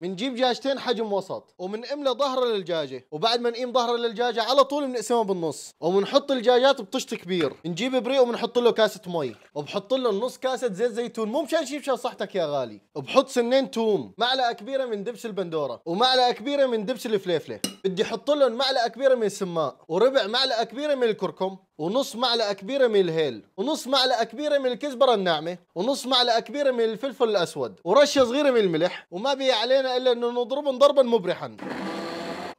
بنجيب جاجتين حجم وسط وبنقمله ظهره للجاجه وبعد ما نقيم ظهره للجاجه على طول بنقسمها بالنص وبنحط الجاجات بطشت كبير نجيب بريق وبنحط له كاسه مي وبحط له نص كاسه زيت زيتون مو مشان شيف مشان صحتك يا غالي وبحط سنين توم معلقه كبيره من دبس البندوره ومعلقه كبيره من دبس الفليفله بدي احط لهم معلقه كبيره من السماق وربع معلقه كبيره من الكركم ونص معلقه كبيره من الهيل ونص معلقه كبيره من الكزبره الناعمه ونص معلقه كبيره من الفلفل الاسود ورشه صغيره من الملح وما بي علينا الا انه نضربهم ضربا مبرحا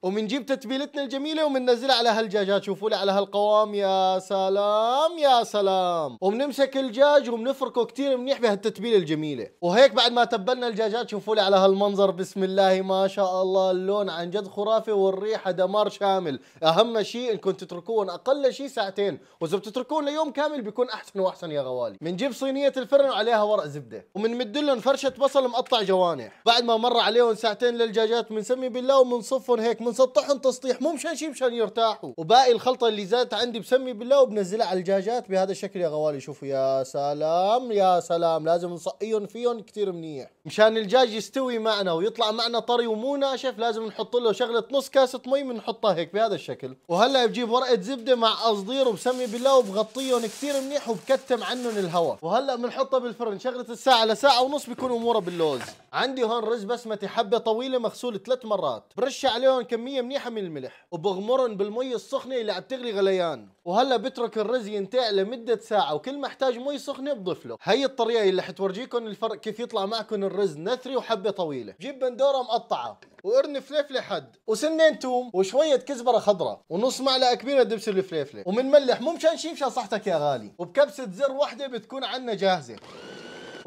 وبنجيب تتبيلتنا الجميله وبننزلها على هالدجاجات شوفوا لي على هالقوام يا سلام يا سلام وبنمسك الدجاج وبنفركه كثير منيح بهالتتبيله الجميله وهيك بعد ما تبلنا الدجاجات شوفوا لي على هالمنظر بسم الله ما شاء الله اللون عن جد خرافي والريحه دمار شامل اهم شيء انكم تتركون اقل شيء ساعتين واذا بتتركون ليوم كامل بيكون احسن واحسن يا غوالي بنجيب صينيه الفرن وعليها ورق زبده وبنمد لهم فرشه بصل مقطع جوانح بعد ما مر عليهم ساعتين للدجاجات بنسمي بالله وبنصفهم هيك بنسطحهم تسطيح مو مشان شي مشان يرتاحوا وباقي الخلطه اللي زادت عندي بسمي بالله وبنزلها على الدجاجات بهذا الشكل يا غوالي شوفوا يا سلام يا سلام لازم نصقيهم فيهم كثير منيح مشان الدجاج يستوي معنا ويطلع معنا طري ومو ناشف لازم نحط له شغله نص كاسه مي بنحطها هيك بهذا الشكل وهلا بجيب ورقه زبده مع قصدير وبسمي بالله وبغطيهم كثير منيح وبكتم عنهم الهواء وهلا بنحطها بالفرن شغله الساعه لساعه ونص بيكون اموره باللوز عندي هون رز بسمتي حبه طويله مغسول ثلاث مرات برش عليهم كم كميه منيحه من الملح وبغمرن بالمي السخنه اللي عم تغلي غليان وهلا بترك الرز ينتع لمده ساعه وكل ما احتاج مي سخنه بضيف له هي الطريقه اللي حتورجيكم الفرق كيف يطلع معكم الرز نثري وحبه طويله جيب بندوره مقطعه وقرن فليفله حد وسنين توم وشويه كزبره خضراء ونص معلقه كبيره دبس الفليفله ومنملح مو مشان شي مشان صحتك يا غالي وبكبسه زر واحده بتكون عنا جاهزه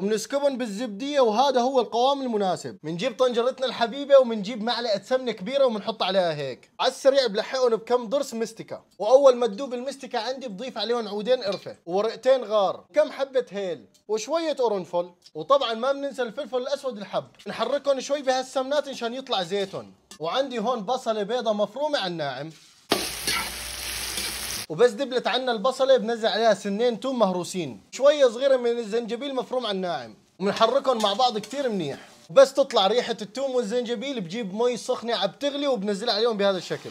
بنسكبهم بالزبديه وهذا هو القوام المناسب بنجيب طنجرتنا الحبيبه وبنجيب معلقه سمنه كبيره وبنحط عليها هيك على السريع بلحقهم بكم ضرس مستكه واول ما تذوب المستكه عندي بضيف عليهم عودين قرفه وورقتين غار كم حبه هيل وشويه قرنفل وطبعا ما بننسى الفلفل الاسود الحب نحركهم شوي بهالسمنات مشان يطلع زيتهم وعندي هون بصله بيضه مفرومه على الناعم وبس دبلت عنا البصله بنزل عليها سنين توم مهروسين شويه صغيره من الزنجبيل مفروم على الناعم وبنحركهم مع بعض كثير منيح بس تطلع ريحه التوم والزنجبيل بجيب مي سخنه عم تغلي وبنزلها عليهم بهذا الشكل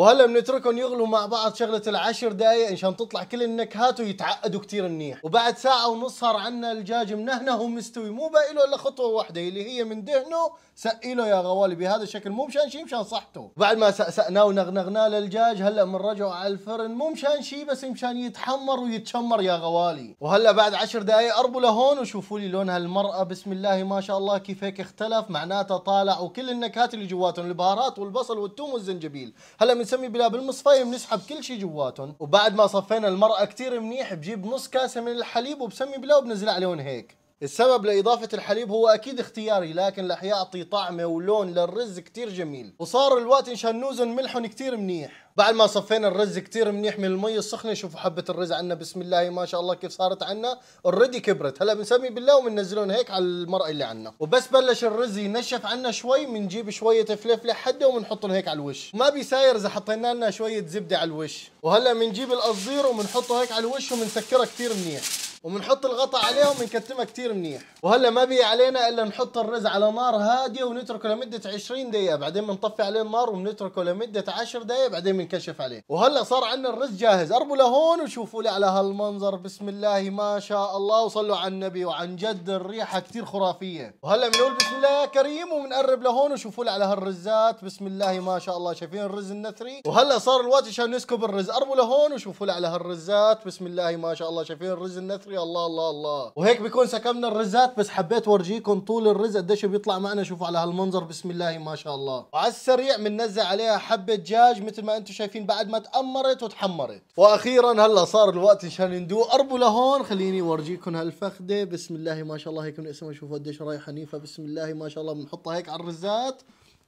وهلا بنتركهم يغلوا مع بعض شغله العشر دقائق مشان تطلع كل النكهات ويتعقدوا كثير منيح وبعد ساعه ونص صار عندنا الدجاج منهنه ومستوي مو باقي له الا خطوه واحده اللي هي من دهنه سقي له يا غوالي بهذا الشكل مو مشان شيء مشان صحته بعد ما سقسقناه ونغنغناه للدجاج هلا بنرجعه على الفرن مو مشان شيء بس مشان يتحمر ويتشمر يا غوالي وهلا بعد عشر دقائق قربوا لهون وشوفوا لي لون هالمرأة بسم الله ما شاء الله كيف هيك اختلف معناتها طالع وكل النكهات اللي جواتهم البهارات والبصل والثوم والزنجبيل هلا من نسمي بلا بالمصفايه بنسحب كل شيء جواتهم وبعد ما صفينا المراه كثير منيح بجيب نص كاسه من الحليب وبسمي بلا وبنزل عليهم هيك السبب لإضافة الحليب هو أكيد اختياري لكن رح يعطي طعمة ولون للرز كتير جميل وصار الوقت نشان نوزن ملحهم كتير منيح بعد ما صفينا الرز كتير منيح من المي السخنة شوفوا حبة الرز عنا بسم الله ما شاء الله كيف صارت عنا اوريدي كبرت هلا بنسمي بالله وبننزلهم هيك على المرأة اللي عنا وبس بلش الرز ينشف عنا شوي بنجيب شوية فلفلة حدة وبنحطهم هيك على الوش ما بيساير إذا حطينا لنا شوية زبدة على الوش وهلا بنجيب القصدير وبنحطه هيك على الوش وبنسكرها كتير منيح وبنحط الغطاء عليهم وبنكتمها كثير منيح وهلا ما بي علينا الا نحط الرز على نار هاديه ونتركه لمده 20 دقيقه بعدين بنطفي عليه النار وبنتركه لمده 10 دقائق بعدين بنكشف عليه وهلا صار عندنا الرز جاهز اربوا لهون وشوفوا لي على هالمنظر بسم الله ما شاء الله وصلوا على النبي وعن جد الريحه كثير خرافيه وهلا بنقول بسم الله كريم وبنقرب لهون وشوفوا لي على هالرزات بسم الله ما شاء الله شايفين الرز النثري وهلا صار الوقت عشان نسكب الرز اربوا لهون وشوفوا لي على هالرزات بسم الله ما شاء الله شايفين الرز النثري يا الله الله الله وهيك بيكون سكبنا الرزات بس حبيت ورجيكم طول الرز قديش بيطلع معنا شوفوا على هالمنظر بسم الله ما شاء الله وعلى السريع بننزل عليها حبه دجاج مثل ما انتم شايفين بعد ما تأمرت وتحمرت واخيرا هلا صار الوقت مشان ندوق قربوا لهون خليني ورجيكم هالفخده بسم الله ما شاء الله هيك من اسمها شوفوا قديش رايحه نيفه بسم الله ما شاء الله بنحطها هيك على الرزات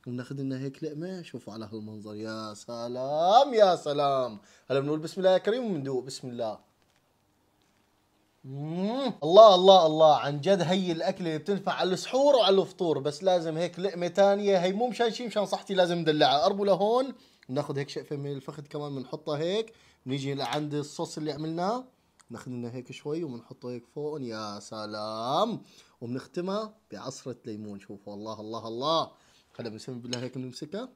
وناخذ لنا هيك لقمه شوفوا على هالمنظر يا سلام يا سلام هلا بنقول بسم الله يا كريم وبندوق بسم الله الله الله الله عن جد هي الاكله اللي بتنفع على السحور وعلى الفطور بس لازم هيك لقمه ثانيه هي مو مشان شيء مشان صحتي لازم ندلعها قربوا لهون بناخذ هيك شقفه من الفخذ كمان بنحطها هيك بنيجي لعند الصوص اللي عملناه ناخذ لنا هيك شوي وبنحطه هيك فوق يا سلام وبنختمها بعصره ليمون شوفوا الله الله الله هلا بنسمي بالله هيك بنمسكها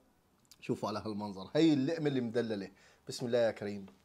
شوفوا على هالمنظر هي اللقمه اللي مدلله بسم الله يا كريم